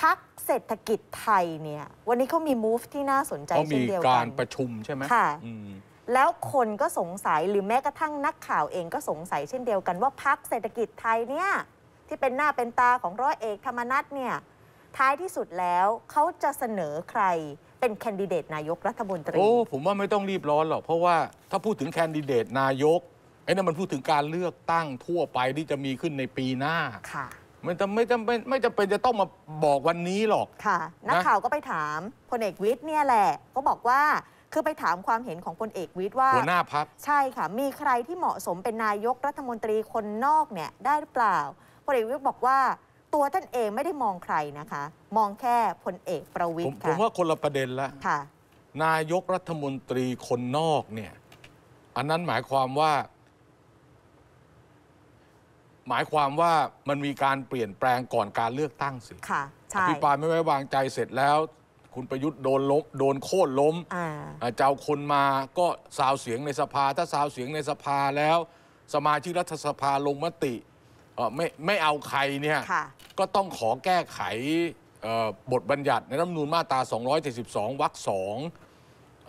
พักเศรษฐกิจไทยเนี่ย วันนี้เขามีมูฟที่น่าสนใจเช่นเดียวกันมีการประชุมใช่ไหมค่ะแล้วคนก็สงสัยหรือแม้กระทั่งนักข่าวเองก็สงสัยเช่นเดียวกันว่าพักเศรษฐกิจไทยเนี่ยที่เป็นหน้าเป็นตาของร้อยเอกธรรมนัฐเนี่ยท้ายที่สุดแล้วเขาจะเสนอใครเป็นแคนดิเดตนายกรัฐมนตรีโอ้ ผมว่าไม่ต้องรีบร้อนหรอกเพราะว่าถ้าพูดถึงแคนดิเดตนายกไอ้นั่นมันพูดถึงการเลือกตั้งทั่วไปที่จะมีขึ้นในปีหน้าค่ะไม่จำไม่จำไม่ไม่จำเป็นจะต้องมาบอกวันนี้หรอก ค่ะ นักข่าวก็ไปถามพลเอกวิทย์เนี่ยแหละ ก็บอกว่าคือไปถามความเห็นของพลเอกวิทย์ว่า หัวหน้าพัก ใช่ค่ะ มีใครที่เหมาะสมเป็นนายกรัฐมนตรีคนนอกเนี่ย ได้หรือเปล่า พลเอกวิทย์บอกว่าตัวท่านเองไม่ได้มองใครนะคะ มองแค่พลเอกประวิทย์ผค่ะมว่าคนละประเด็นละค่ะนายกรัฐมนตรีคนนอกเนี่ย อันนั้นหมายความว่าหมายความว่ามันมีการเปลี่ยนแปลงก่อนการเลือกตั้งสิค่ะ ใช่อภิปรายไม่ไว้วางใจเสร็จแล้ว คุณประยุทธ์โดนล้มโดนโค่นล้มอาเจ้าคนมาก็สาวเสียงในสภาถ้าสาวเสียงในสภาแล้ว สมาชิกรัฐสภาลงมติไม่ไม่เอาใครเนี่ยก็ต้องขอแก้ไขบทบัญญัติในรัฐธรรมนูญมาตรา272วรรคสอง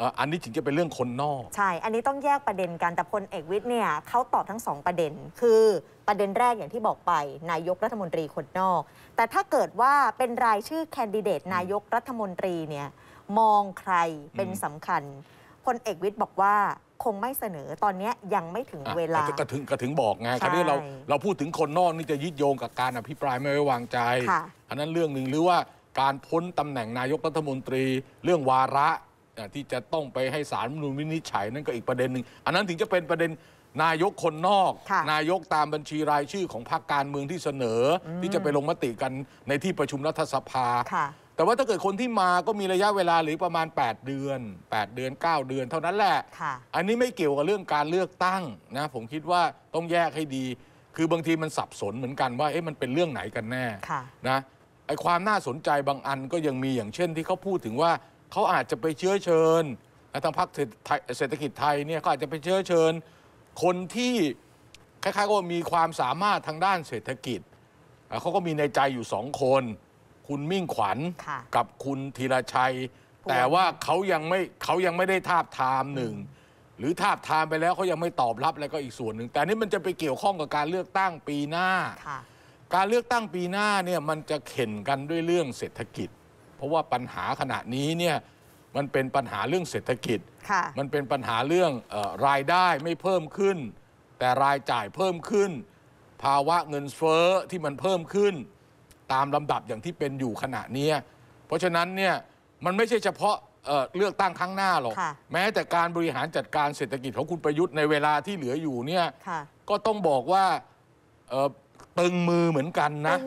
ออันนี้ถึงจะเป็นเรื่องคนนอก ใช่ อันนี้ต้องแยกประเด็นกันแต่พลเอกวิทย์เนี่ยเขาตอบทั้งสองประเด็น คือประเด็นแรกอย่างที่บอกไป นายกรัฐมนตรีคนนอก แต่ถ้าเกิดว่าเป็นรายชื่อแคนดิเดต นายกรัฐมนตรีเนี่ยมองใครเป็นสำคัญ พลเอกวิทย์บอกว่าคงไม่เสนอตอนนี้ยังไม่ถึงเวลาก็ะถึงก็ถึงบอกไงคราวนี้เราเราพูดถึงคนนอกนี่จะยึดโยงกับการอภิปรายไม่ไว้วางใจ อันนั้นเรื่องหนึ่งหรือว่าการพ้นตำแหน่งนายกรัฐมนตรีเรื่องวาระที่จะต้องไปให้สารมนูญวินิจฉัยนั่นก็อีกประเด็นหนึ่งอันนั้นถึงจะเป็นประเด็นนายกคนนอก นายกตามบัญชีรายชื่อของพรรคการเมืองที่เสนออที่จะไปลงมติกันในที่ประชุมรัฐสภาแต่ว่าถ้าเกิดคนที่มาก็มีระยะเวลาหรือประมาณ 8 เดือน 8 เดือน 9 เดือน เท่านั้นแหละะอันนี้ไม่เกี่ยวกับเรื่องการเลือกตั้งนะผมคิดว่าต้องแยกให้ดี คือบางทีมันสับสนเหมือนกันว่าเอ๊ะมันเป็นเรื่องไหนกันแน่่ะนะไอความน่าสนใจบางอันก็ยังมีอย่างเช่น ที่เขาพูดถึงว่าเขาอาจจะไปเชื้อเชิญทางพรรคเศรษฐกิจไทยเนี่ยเขาอาจจะไปเชื้อเชิญ คนที่คล้ายๆก็มีความสามารถทางด้านเศรษฐกิจ เขาก็มีในใจอยู่สองคน คุณมิ่งขวัญกับคุณธีรชัย แต่ว่าเขายังไม่เขายังไม่ได้ทาบทามหนึ่ง หรือทาบทามไปแล้ว เขายังไม่ตอบรับแล้วก็อีกส่วนหนึ่ง แต่นี่มันจะไปเกี่ยวข้องกับการเลือกตั้งปีหน้า การเลือกตั้งปีหน้าเนี่ยมันจะเข็นกันด้วยเรื่องเศรษฐกิจเพราะว่าปัญหาขณะนี้เนี่ยมันเป็นปัญหาเรื่องเศรษฐกิจ มันเป็นปัญหาเรื่องรายได้ไม่เพิ่มขึ้น แต่รายจ่ายเพิ่มขึ้น ภาวะเงินเฟ้อที่มันเพิ่มขึ้นตามลำดับอย่างที่เป็นอยู่ขณะนี้ เพราะฉะนั้นเนี่ยมันไม่ใช่เฉพาะเลือกตั้งครั้งหน้าหรอกแม้แต่การบริหารจัดการเศรษฐกิจ ของคุณประยุทธ์ในเวลาที่เหลืออยู่เนี่ยก็ต้องบอกว่าตึงมือเหมือนกันนะ